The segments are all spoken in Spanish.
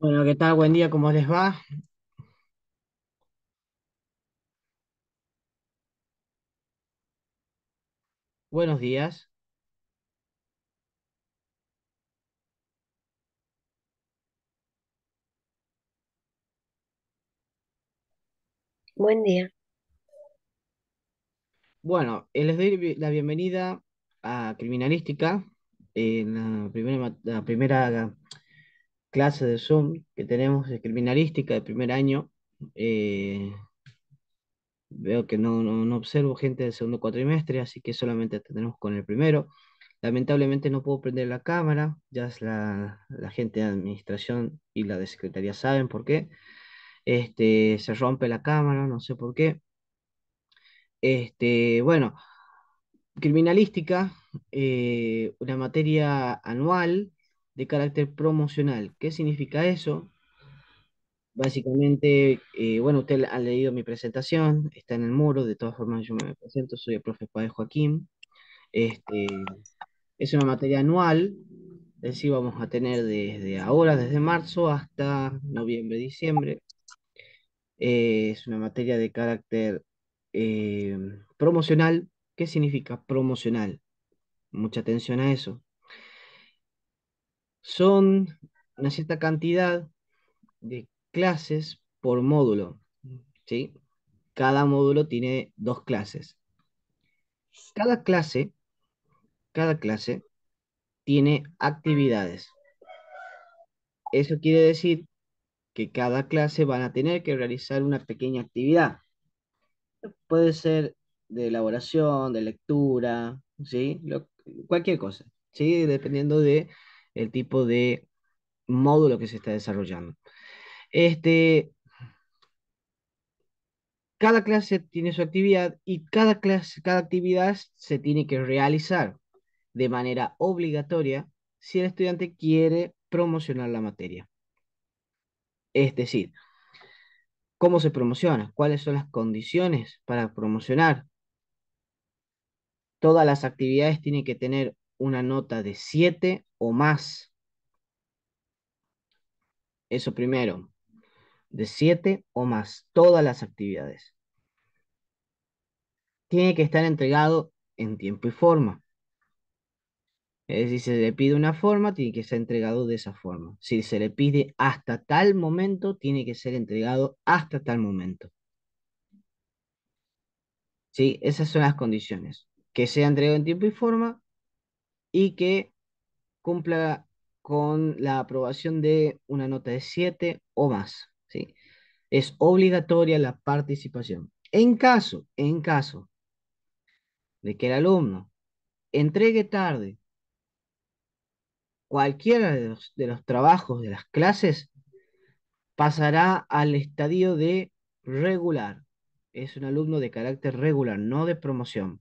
Bueno, ¿qué tal? Buen día, ¿cómo les va? Buenos días. Buen día. Bueno, eh, les doy la bienvenida a Criminalística, en eh, la primera, la primera clase de Zoom que tenemos de criminalística de primer año. Eh, veo que no, observo gente del segundo cuatrimestre, así que solamente tenemos con el primero. Lamentablemente no puedo prender la cámara, ya es la, gente de administración y la de secretaría saben por qué. Este, se rompe la cámara, no sé por qué. Este, bueno, criminalística, eh, una materia anual de carácter promocional. ¿Qué significa eso? Básicamente, eh, bueno, usted ha leído mi presentación, está en el muro, de todas formas yo me presento, soy el profe Padre Joaquín. Este, es una materia anual, es decir, vamos a tener desde ahora, desde marzo hasta noviembre, diciembre. Eh, es una materia de carácter eh, promocional. ¿Qué significa promocional? Mucha atención a eso son una cierta cantidad de clases por módulo. ¿sí? Cada módulo tiene dos clases. Cada clase, cada clase tiene actividades. Eso quiere decir que cada clase van a tener que realizar una pequeña actividad. Puede ser de elaboración, de lectura, ¿sí? cualquier cosa, ¿sí? Dependiendo de el tipo de módulo que se está desarrollando. Este, cada clase tiene su actividad y cada clase, cada actividad se tiene que realizar de manera obligatoria si el estudiante quiere promocionar la materia. Es decir, ¿cómo se promociona? ¿Cuáles son las condiciones para promocionar? Todas las actividades tienen que tener una nota de 7 o más. Eso primero, de 7 o más, todas las actividades. Tiene que estar entregado en tiempo y forma. Es decir, si se le pide una forma, tiene que ser entregado de esa forma. Si se le pide hasta tal momento, tiene que ser entregado hasta tal momento. ¿Sí? Esas son las condiciones. Que sea entregado en tiempo y forma, y que cumpla con la aprobación de una nota de 7 o más. Es obligatoria la participación. En caso, en caso de que el alumno entregue tarde cualquiera de los trabajos de las clases, pasará al estadio de regular. Es un alumno de carácter regular, no de promoción.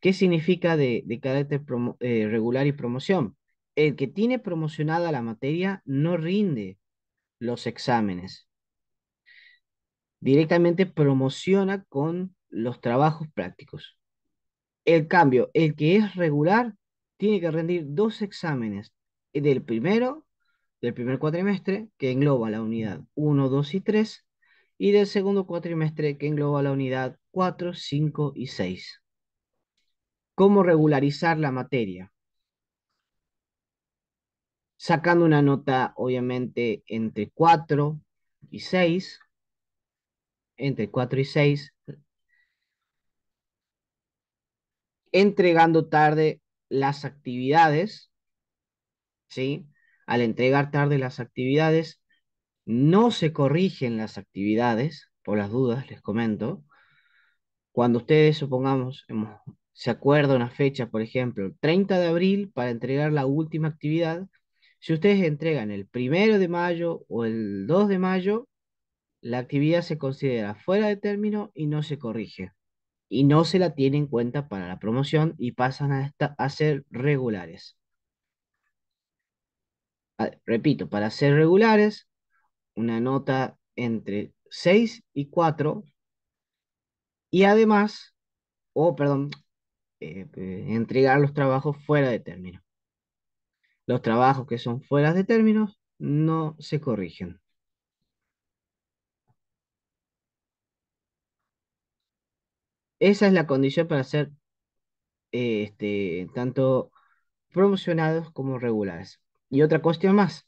¿Qué significa de, carácter eh, regular y promoción? El que tiene promocionada la materia no rinde los exámenes. Directamente promociona con los trabajos prácticos. El cambio, el que es regular, tiene que rendir dos exámenes, eh, del primero, del primer cuatrimestre, que engloba la unidad 1, 2 y 3, y del segundo cuatrimestre, que engloba la unidad 4, 5 y 6 cómo regularizar la materia. Sacando una nota, obviamente, entre 4 y 6. Entre 4 y 6. Entregando tarde las actividades. ¿Sí? Al entregar tarde las actividades, no se corrigen las actividades, por las dudas les comento. Cuando ustedes, supongamos, hemos se acuerda una fecha, por ejemplo, 30 de abril para entregar la última actividad. Si ustedes entregan el 1 de mayo o el 2 de mayo, la actividad se considera fuera de término y no se corrige. Y no se la tiene en cuenta para la promoción y pasan a, a ser regulares. Ah, repito, para ser regulares, una nota entre 6 y 4. Y además, o oh, perdón, eh, pues, entregar los trabajos fuera de término. Los trabajos que son fuera de términos no se corrigen. Esa es la condición para ser eh, este, tanto promocionados como regulares. Y otra cuestión más.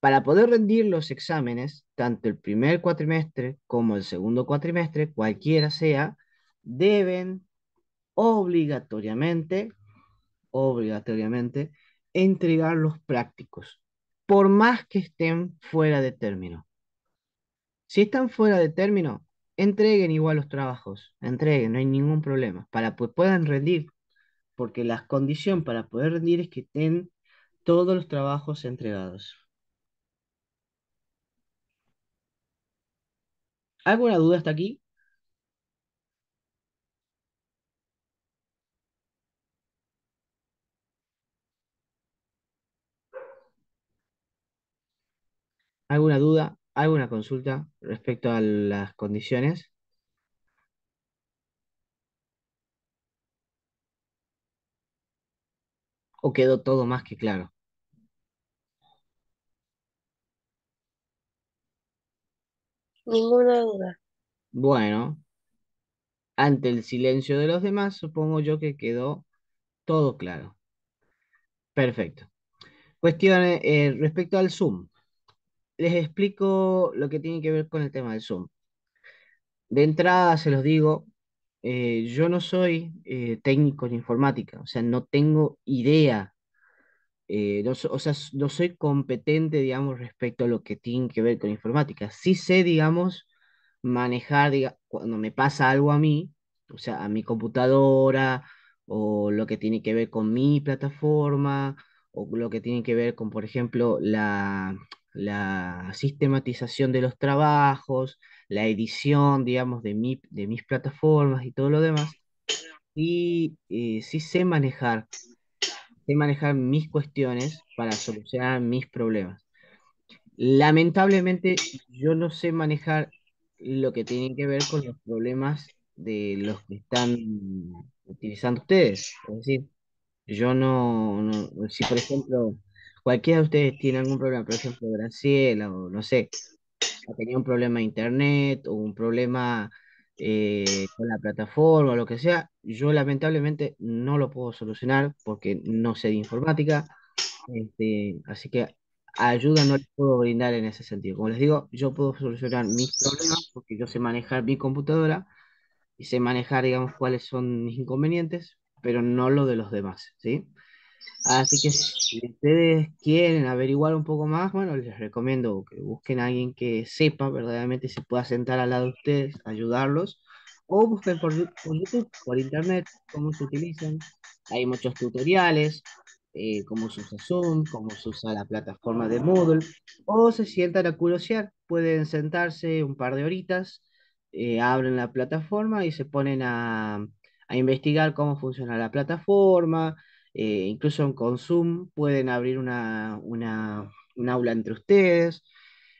Para poder rendir los exámenes, tanto el primer cuatrimestre como el segundo cuatrimestre, cualquiera sea, deben obligatoriamente, obligatoriamente, entregar los prácticos, por más que estén fuera de término. Si están fuera de término, entreguen igual los trabajos, entreguen, no hay ningún problema, para que puedan rendir, porque la condición para poder rendir es que estén todos los trabajos entregados. ¿Alguna duda hasta aquí? ¿Alguna duda, alguna consulta respecto a las condiciones? ¿O quedó todo más que claro? Ninguna duda. Bueno, ante el silencio de los demás, supongo yo que quedó todo claro. Perfecto. Cuestiones eh, respecto al Zoom les explico lo que tiene que ver con el tema del Zoom. De entrada, se los digo, eh, yo no soy eh, técnico en informática, o sea, no tengo idea, eh, o sea, no soy competente, digamos, respecto a lo que tiene que ver con informática. Sí sé, digamos, manejar, diga, cuando me pasa algo a mí, o sea, a mi computadora o lo que tiene que ver con mi plataforma o lo que tiene que ver con, por ejemplo, la, la sistematización de los trabajos, la edición, digamos, de, de mis plataformas y todo lo demás. Y eh, sí sé manejar, sé manejar mis cuestiones para solucionar mis problemas. Lamentablemente, yo no sé manejar lo que tiene que ver con los problemas de los que están utilizando ustedes. Es decir, yo no, no si por ejemplo cualquiera de ustedes tiene algún problema, por ejemplo, Graciela o no sé, ha tenido un problema de internet o un problema eh, con la plataforma o lo que sea, yo lamentablemente no lo puedo solucionar porque no sé de informática, este, así que ayuda no les puedo brindar en ese sentido. Como les digo, yo puedo solucionar mis problemas porque yo sé manejar mi computadora y sé manejar, digamos, cuáles son mis inconvenientes, pero no lo de los demás, ¿sí? Así que si ustedes quieren averiguar un poco más, bueno, les recomiendo que busquen a alguien que sepa verdaderamente si pueda sentar al lado de ustedes, ayudarlos, o busquen por, YouTube, por internet, cómo se utilizan. Hay muchos tutoriales, eh, cómo se usa Zoom, cómo se usa la plataforma de Moodle, o se sientan a curiosear. Pueden sentarse un par de horitas, eh, abren la plataforma y se ponen a, a investigar cómo funciona la plataforma, eh, incluso en Zoom pueden abrir una, un aula entre ustedes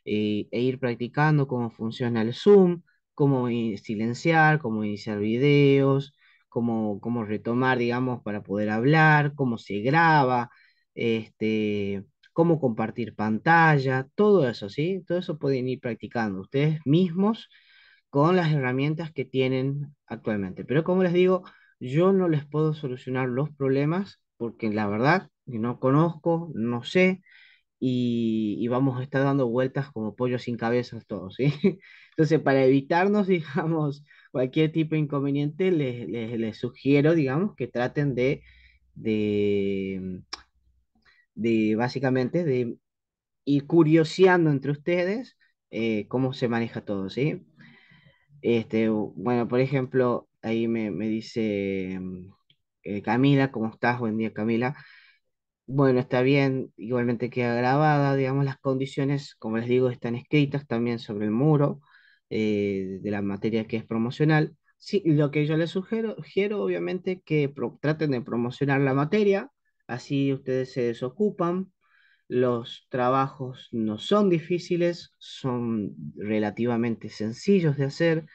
eh, e ir practicando cómo funciona el Zoom, cómo silenciar, cómo iniciar videos, cómo, cómo retomar, digamos, para poder hablar, cómo se graba, este, cómo compartir pantalla, todo eso, ¿sí? Todo eso pueden ir practicando ustedes mismos con las herramientas que tienen actualmente. Pero como les digo, yo no les puedo solucionar los problemas porque la verdad no conozco, no sé, y, vamos a estar dando vueltas como pollos sin cabezas todos, ¿sí? Entonces, para evitarnos, digamos, cualquier tipo de inconveniente, les, sugiero, digamos, que traten de, de, básicamente, de ir curioseando entre ustedes eh, cómo se maneja todo, ¿sí? Este, bueno, por ejemplo, ahí me, dice mm, eh, Camila, ¿cómo estás? Buen día, Camila. Bueno, está bien, igualmente queda grabada, digamos, las condiciones, como les digo, están escritas también sobre el muro eh, de la materia que es promocional. Sí, lo que yo les sugiero, sugiero obviamente, que traten de promocionar la materia, así ustedes se desocupan. Los trabajos no son difíciles, son relativamente sencillos de hacer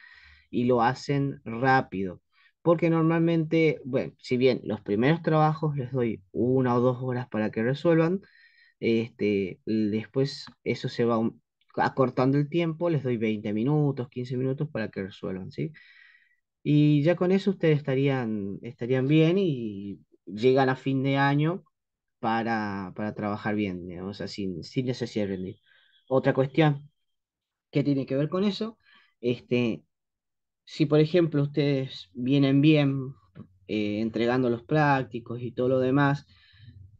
y lo hacen rápido. Porque normalmente, bueno, si bien los primeros trabajos les doy una o dos horas para que resuelvan, este, después eso se va acortando el tiempo, les doy 20 minutos, 15 minutos para que resuelvan, ¿sí? Y ya con eso ustedes estarían, estarían bien y llegan a fin de año para, trabajar bien, o sea, sin, sin necesidad de Otra cuestión que tiene que ver con eso, este, si por ejemplo ustedes vienen bien eh, entregando los prácticos y todo lo demás,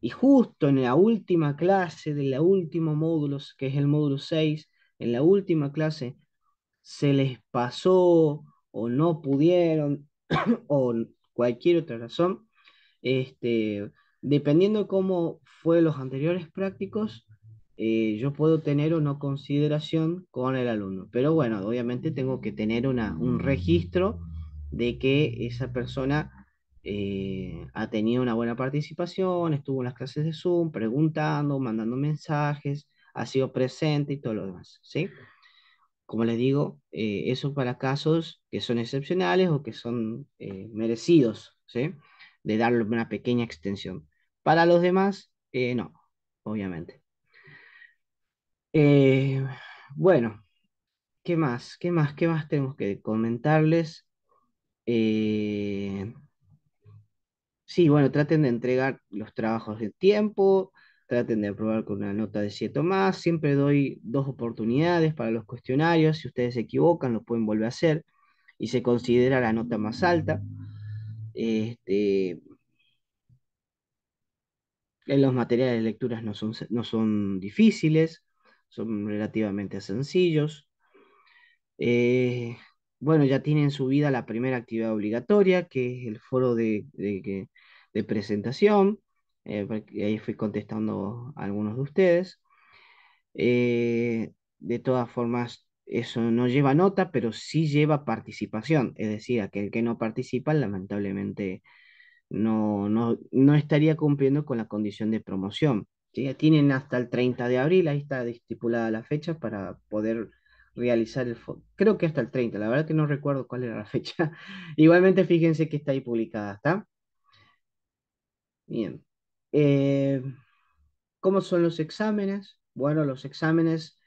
y justo en la última clase del último módulo, que es el módulo 6, en la última clase se les pasó o no pudieron o cualquier otra razón, dependiendo este, dependiendo cómo fue los anteriores prácticos, eh, yo puedo tener o no consideración con el alumno. Pero bueno, obviamente tengo que tener una, un registro de que esa persona eh, ha tenido una buena participación, estuvo en las clases de Zoom, preguntando, mandando mensajes, ha sido presente y todo lo demás, ¿sí? Como les digo, eh, eso para casos que son excepcionales o que son eh, merecidos, ¿sí? De darle una pequeña extensión. Para los demás, no, obviamente. Eh, bueno, ¿qué más? ¿Qué más? ¿Qué más tenemos que comentarles? Eh, sí, bueno, traten de entregar los trabajos de tiempo, traten de aprobar con una nota de 7 o más. Siempre doy dos oportunidades para los cuestionarios. Si ustedes se equivocan, lo pueden volver a hacer y se considera la nota más alta. Este, en los materiales de lecturas son, no son difíciles son relativamente sencillos. Eh, bueno, ya tienen subida la primera actividad obligatoria, que es el foro de, presentación. Eh, ahí fui contestando a algunos de ustedes. Eh, de todas formas, eso no lleva nota, pero sí lleva participación. Es decir, aquel que no participa, lamentablemente, no, no estaría cumpliendo con la condición de promoción ya tienen hasta el 30 de abril, ahí está estipulada la fecha para poder realizar el Creo que hasta el 30, la verdad que no recuerdo cuál era la fecha. Igualmente, fíjense que está ahí publicada, ¿está? Bien. Eh, ¿Cómo son los exámenes? Bueno, los exámenes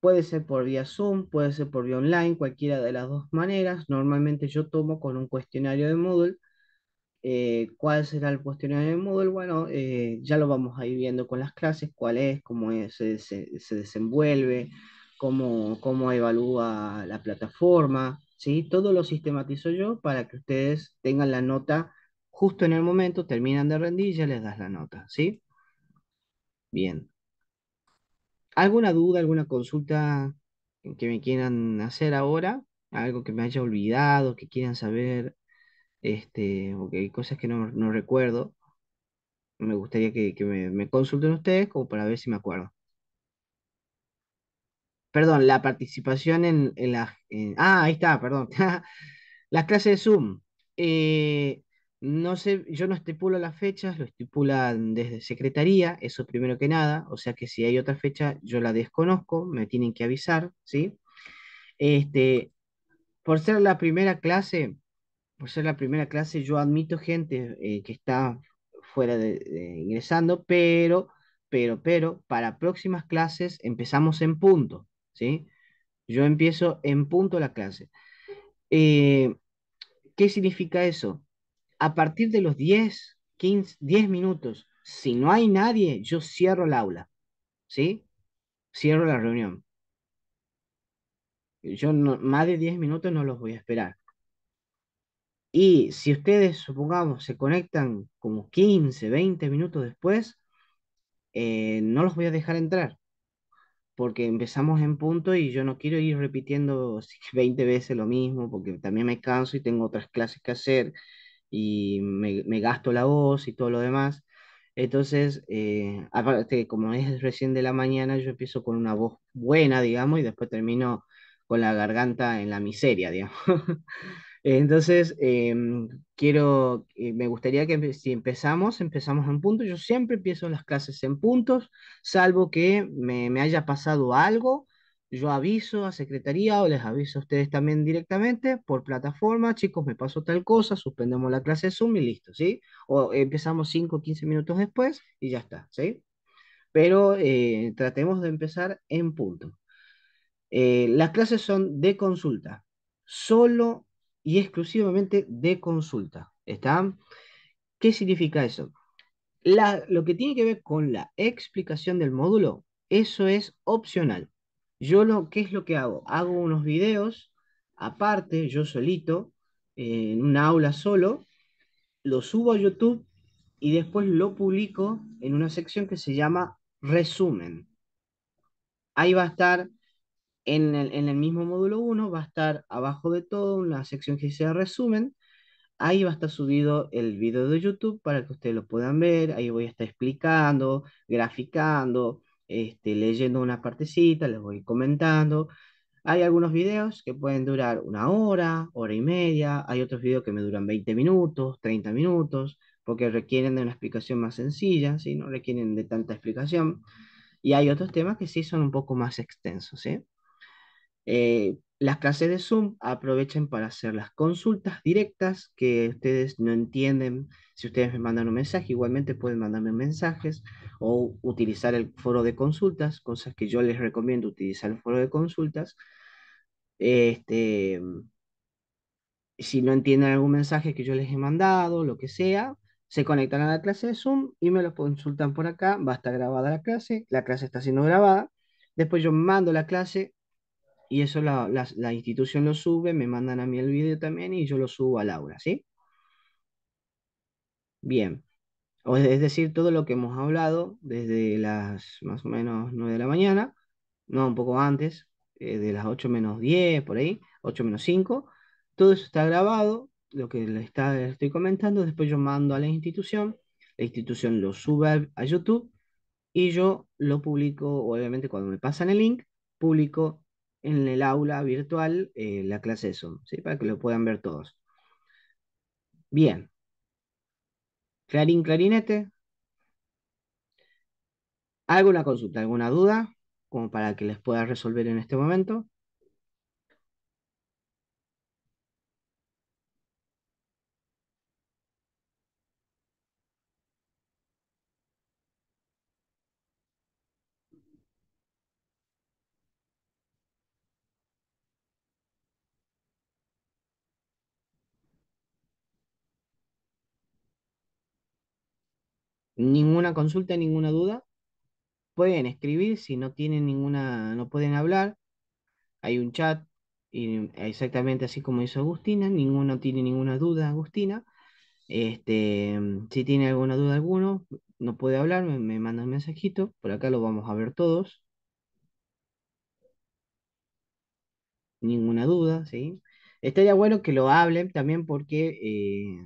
puede ser por vía Zoom, puede ser por vía online, cualquiera de las dos maneras. Normalmente yo tomo con un cuestionario de Moodle eh, ¿Cuál será el cuestionario del módulo? Bueno, eh, ya lo vamos a ir viendo con las clases, cuál es, cómo se, desenvuelve, cómo, cómo evalúa la plataforma, ¿sí? Todo lo sistematizo yo para que ustedes tengan la nota justo en el momento, terminan de rendir y ya les das la nota, ¿sí? Bien. ¿Alguna duda, alguna consulta que me quieran hacer ahora? Algo que me haya olvidado, que quieran saber este, porque hay cosas que no, recuerdo. Me gustaría que, me, consulten ustedes como para ver si me acuerdo. Perdón, la participación en, en la... ah, ahí está, perdón. Las clases de Zoom. Eh, no sé, yo no estipulo las fechas, lo estipulan desde secretaría, eso primero que nada, o sea que si hay otra fecha, yo la desconozco, me tienen que avisar, ¿sí? Este, por ser la primera clase, por ser la primera clase, yo admito gente eh, que está fuera de, ingresando, pero, pero, pero, para próximas clases empezamos en punto, ¿sí? Yo empiezo en punto la clase. Eh, ¿Qué significa eso? A partir de los 10, 15, 10 minutos, si no hay nadie, yo cierro el aula, ¿sí? Cierro la reunión. Yo más de 10 minutos no los voy a esperar. Y si ustedes, supongamos, se conectan como 15, 20 minutos después, eh, no los voy a dejar entrar, porque empezamos en punto y yo no quiero ir repitiendo 20 veces lo mismo, porque también me canso y tengo otras clases que hacer y me, gasto la voz y todo lo demás. Entonces, eh, aparte, como es recién de la mañana, yo empiezo con una voz buena, digamos, y después termino con la garganta en la miseria, digamos. Eh, entonces, em, quiero, eh, me gustaría que si empezamos, empezamos en punto. Yo siempre empiezo las clases en puntos, salvo que me, haya pasado algo. Yo aviso a secretaría o les aviso a ustedes también directamente por plataforma. Chicos, me pasó tal cosa, suspendemos la clase de Zoom y listo, ¿sí? O empezamos 5 o 15 minutos después y ya está, ¿sí? Pero eh, tratemos de empezar en punto. las clases son de consulta. Solo y exclusivamente de consulta. ¿Está? ¿Qué significa eso? lo que tiene que ver con la explicación del módulo, eso es opcional. Yo lo, ¿qué es lo que hago? Hago unos videos aparte, yo solito, en una aula solo, lo subo a YouTube y después lo publico en una sección que se llama resumen. Ahí va a estar en el, mismo módulo 1 va a estar abajo de todo una sección que sea resumen. Ahí va a estar subido el video de YouTube para que ustedes lo puedan ver. Ahí voy a estar explicando, graficando, este, leyendo una partecita, les voy comentando. Hay algunos videos que pueden durar una hora, hora y media. Hay otros videos que me duran 20 minutos, 30 minutos, porque requieren de una explicación más sencilla, no requieren de tanta explicación. Y hay otros temas que sí son un poco más extensos. Eh, las clases de Zoom aprovechen para hacer las consultas directas que ustedes no entienden. Si ustedes me mandan un mensaje, igualmente pueden mandarme mensajes o utilizar el foro de consultas, cosas que yo les recomiendo utilizar el foro de consultas. Este, si no entienden algún mensaje que yo les he mandado, lo que sea, se conectan a la clase de Zoom y me lo consultan por acá. Va a estar grabada la clase, la clase está siendo grabada. Después yo mando la clase y eso la, institución lo sube, me mandan a mí el video también y yo lo subo a Laura, ¿sí? Bien. es decir, todo lo que hemos hablado desde las más o menos 9 de la mañana, no, un poco antes, eh, de las 8 menos 10, por ahí, 8 menos 5, todo eso está grabado, lo que le está, estoy comentando, después yo mando a la institución, la institución lo sube a, a YouTube y yo lo publico, obviamente cuando me pasan el link, publico en el aula virtual eh, la clase eso Zoom, para que lo puedan ver todos. Bien. Clarín, clarinete. ¿Alguna consulta, alguna duda? Como para que les pueda resolver en este momento. ninguna consulta, ninguna duda. Pueden escribir si no tienen ninguna, no pueden hablar. Hay un chat, y exactamente así como hizo Agustina, ninguno tiene ninguna duda, Agustina. Este, si tiene alguna duda alguno, no puede hablar, me, manda un mensajito. Por acá lo vamos a ver todos. Ninguna duda, ¿sí? Estaría bueno que lo hablen también porque eh,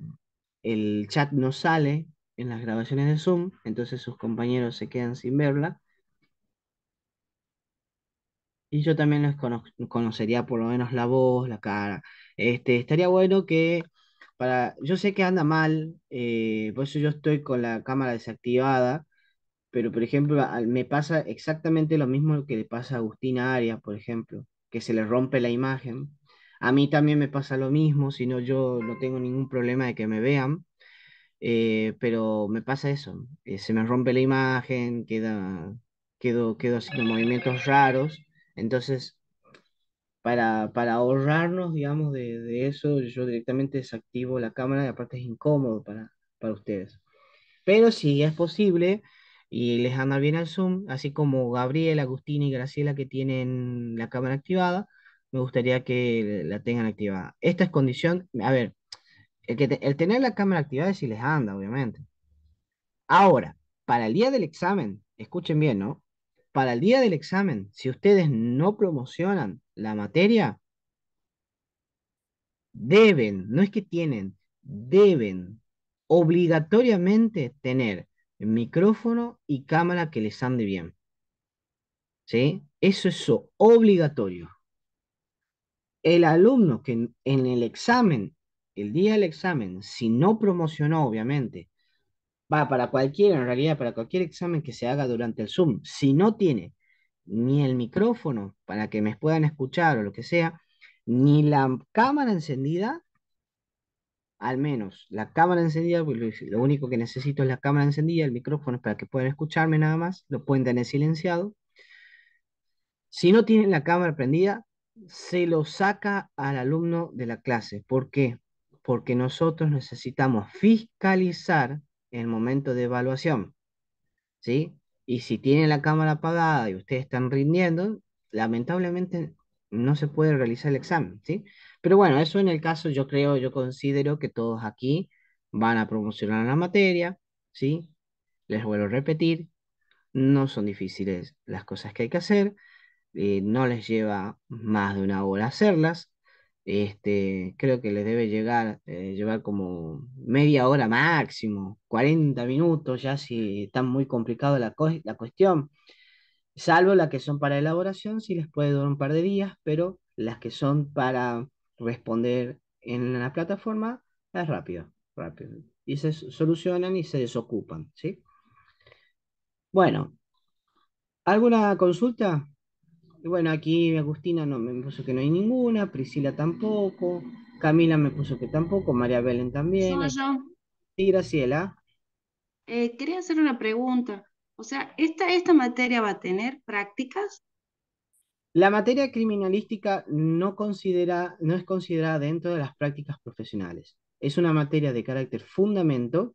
el chat no sale en las grabaciones de Zoom, entonces sus compañeros se quedan sin verla. Y yo también les conocería por lo menos la voz, la cara. Este, estaría bueno que para. Yo sé que anda mal, eh, por eso yo estoy con la cámara desactivada. Pero, por ejemplo, me pasa exactamente lo mismo que le pasa a Agustina Arias, por ejemplo, que se le rompe la imagen. A mí también me pasa lo mismo, si no, yo no tengo ningún problema de que me vean. Eh, pero me pasa eso, eh, se me rompe la imagen, queda, quedo, quedo haciendo movimientos raros, entonces para, ahorrarnos, digamos, de, eso, yo directamente desactivo la cámara y aparte es incómodo para, para ustedes. Pero si es posible y les anda bien el Zoom, así como Gabriel, Agustín y Graciela que tienen la cámara activada, me gustaría que la tengan activada. Esta es condición, a ver, el, tener la cámara activada si les anda, obviamente. Ahora, para el día del examen, escuchen bien, ¿no? Para el día del examen, si ustedes no promocionan la materia, deben, no es que tienen, deben obligatoriamente tener micrófono y cámara que les ande bien. ¿Sí? Eso es obligatorio. El alumno que en el examen el día del examen, si no promocionó, obviamente, va para cualquier, en realidad, para cualquier examen que se haga durante el Zoom, si no tiene ni el micrófono para que me puedan escuchar o lo que sea, ni la cámara encendida, al menos la cámara encendida, pues, lo único que necesito es la cámara encendida, el micrófono es para que puedan escucharme nada más, lo pueden tener silenciado. Si no tienen la cámara prendida, se lo saca al alumno de la clase. ¿Por qué? porque nosotros necesitamos fiscalizar el momento de evaluación. ¿Sí? Y si tienen la cámara apagada y ustedes están rindiendo, lamentablemente no se puede realizar el examen, ¿sí? Pero bueno, eso en el caso yo creo, yo considero que todos aquí van a promocionar la materia, ¿sí? Les vuelvo a repetir, no son difíciles las cosas que hay que hacer, eh, no les lleva más de una hora hacerlas, este, creo que les debe llegar, eh, llevar como media hora máximo, 40 minutos, ya si está muy complicado la, cuestión. Salvo las que son para elaboración, si les puede durar un par de días, pero las que son para responder en la plataforma es rápido, rápido. Y se solucionan y se desocupan, ¿sí? Bueno, ¿alguna consulta? bueno, aquí Agustina no me puso que no hay ninguna, Priscila tampoco, Camila me puso que tampoco, María Belén también. Soy yo. Sí, Graciela. Eh, quería hacer una pregunta. O sea, ¿esta, ¿esta materia va a tener prácticas? La materia criminalística no, considera, no es considerada dentro de las prácticas profesionales. Es una materia de carácter fundamento.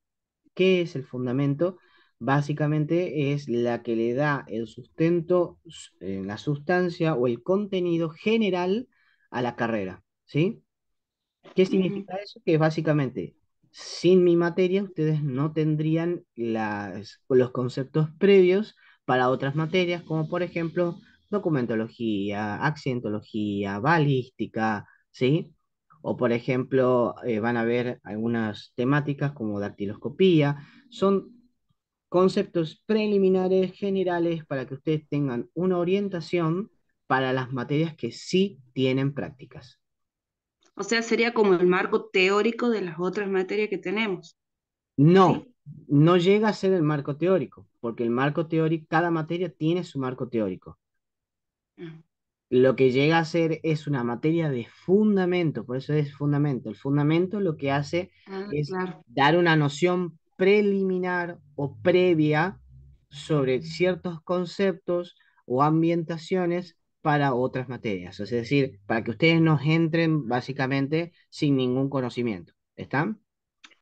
¿Qué es el fundamento? básicamente es la que le da el sustento, eh, la sustancia o el contenido general a la carrera, ¿sí? ¿Qué significa eso? Que básicamente, sin mi materia, ustedes no tendrían las, los conceptos previos para otras materias, como por ejemplo documentología, accidentología, balística, ¿sí? O por ejemplo, eh, van a ver algunas temáticas como dactiloscopía, son conceptos preliminares, generales, para que ustedes tengan una orientación para las materias que sí tienen prácticas. O sea, sería como el marco teórico de las otras materias que tenemos. No, no llega a ser el marco teórico, porque el marco teórico, cada materia tiene su marco teórico. Lo que llega a ser es una materia de fundamento, por eso es fundamento. El fundamento lo que hace ah, es dar una noción preliminar o previa sobre ciertos conceptos o ambientaciones para otras materias. Es decir, para que ustedes nos entren básicamente sin ningún conocimiento. ¿Están?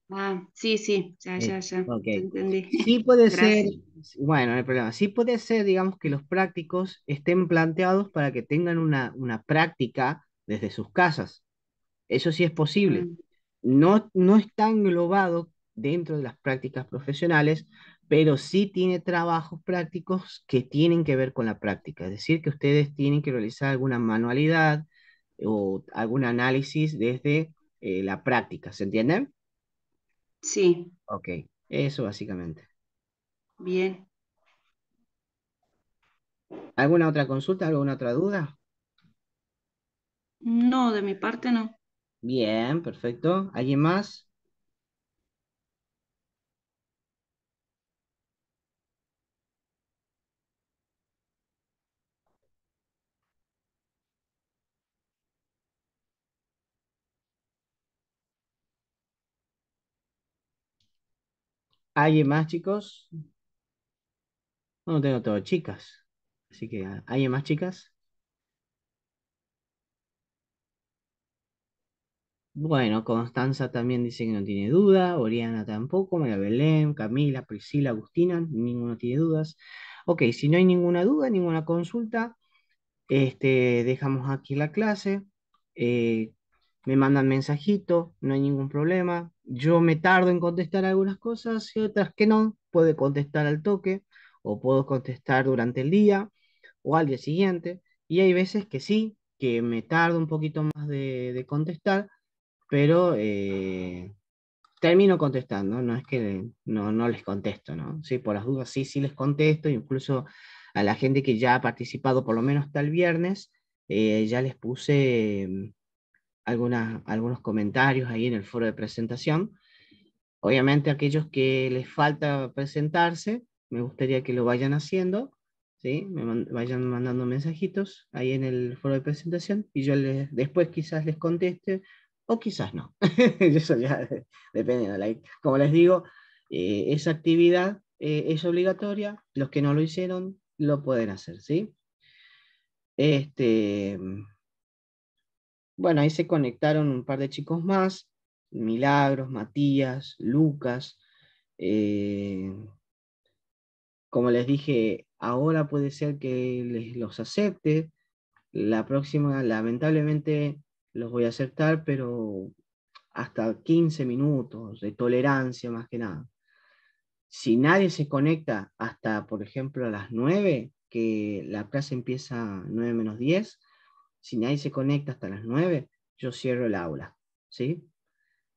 Ah, sí, sí, ya, ya, eh, ya. Okay. Sí puede ser, bueno, el hay problema. Sí puede ser, digamos, que los prácticos estén planteados para que tengan una, una práctica desde sus casas. Eso sí es posible. Mm. No, es tan englobado dentro de las prácticas profesionales, pero sí tiene trabajos prácticos que tienen que ver con la práctica, es decir, que ustedes tienen que realizar alguna manualidad o algún análisis desde eh, la práctica, ¿se entiende? Sí. Ok, eso básicamente. Bien. ¿Alguna otra consulta, alguna otra duda? No, de mi parte no. Bien, perfecto. ¿Alguien más? ¿Hay más, chicos? No tengo todo, chicas. Así que, ah, ¿hay más, chicas? Bueno, Constanza también dice que no tiene duda, Oriana tampoco, María Belén, Camila, Priscila, Agustina, ninguno tiene dudas. Ok, si no hay ninguna duda, ninguna consulta, este, dejamos aquí la clase. Eh, me mandan mensajito, no hay ningún problema. Yo me tardo en contestar algunas cosas y otras que no. Puedo contestar al toque o puedo contestar durante el día o al día siguiente. Y hay veces que sí, que me tardo un poquito más de, contestar, pero eh, termino contestando. No es que no, no les contesto, ¿no? Sí, por las dudas sí, sí les contesto. Incluso a la gente que ya ha participado por lo menos hasta el viernes, eh, ya les puse algunas, algunos comentarios ahí en el foro de presentación. Obviamente aquellos que les falta presentarse, me gustaría que lo vayan haciendo, ¿sí? me vayan mandando mensajitos ahí en el foro de presentación y yo les, después quizás les conteste o quizás no. Eso ya dependiendo. como les digo, eh, esa actividad eh, es obligatoria. Los que no lo hicieron lo pueden hacer, ¿sí? Este, bueno, ahí se conectaron un par de chicos más, Milagros, Matías, Lucas. Eh, como les dije, ahora puede ser que les, los acepte. La próxima, lamentablemente, los voy a aceptar, pero hasta 15 minutos de tolerancia más que nada. Si nadie se conecta hasta, por ejemplo, a las 9, que la clase empieza 9 menos 10, si nadie se conecta hasta las 9, yo cierro el aula. ¿sí?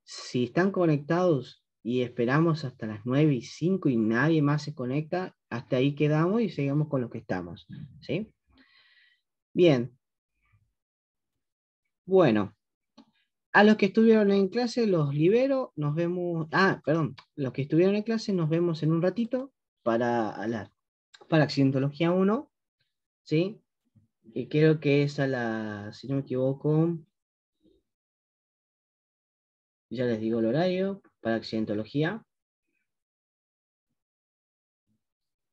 Si están conectados y esperamos hasta las 9 y 5 y nadie más se conecta, hasta ahí quedamos y seguimos con lo que estamos. ¿sí? Bien. Bueno. A los que estuvieron en clase los libero, nos vemos, ah, perdón, los que estuvieron en clase nos vemos en un ratito para hablar, para accidentología 1, ¿sí? Y creo que es a la, si no me equivoco, ya les digo el horario para accidentología.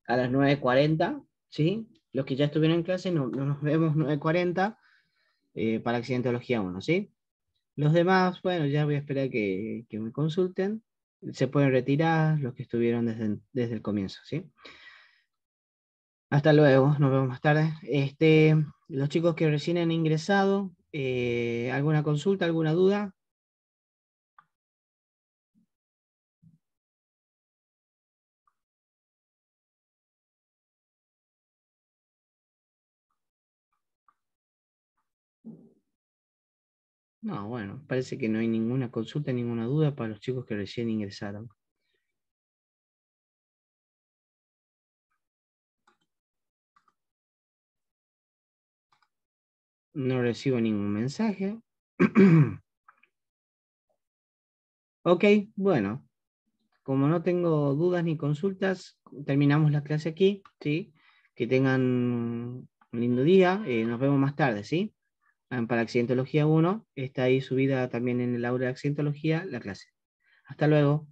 A las 9.40, ¿sí? Los que ya estuvieron en clase no, nos vemos 9.40 eh, para accidentología 1, ¿sí? Los demás, bueno, ya voy a esperar que, que me consulten. Se pueden retirar los que estuvieron desde, desde el comienzo, ¿sí? Hasta luego, nos vemos más tarde. Este, los chicos que recién han ingresado, eh, ¿alguna consulta, alguna duda? No, bueno, parece que no hay ninguna consulta, ninguna duda para los chicos que recién ingresaron. No recibo ningún mensaje. ok, bueno. Como no tengo dudas ni consultas, terminamos la clase aquí, ¿sí? Que tengan un lindo día. Eh, nos vemos más tarde, ¿sí? Ah, para Accidentología 1, está ahí subida también en el aula de Accidentología la clase. Hasta luego.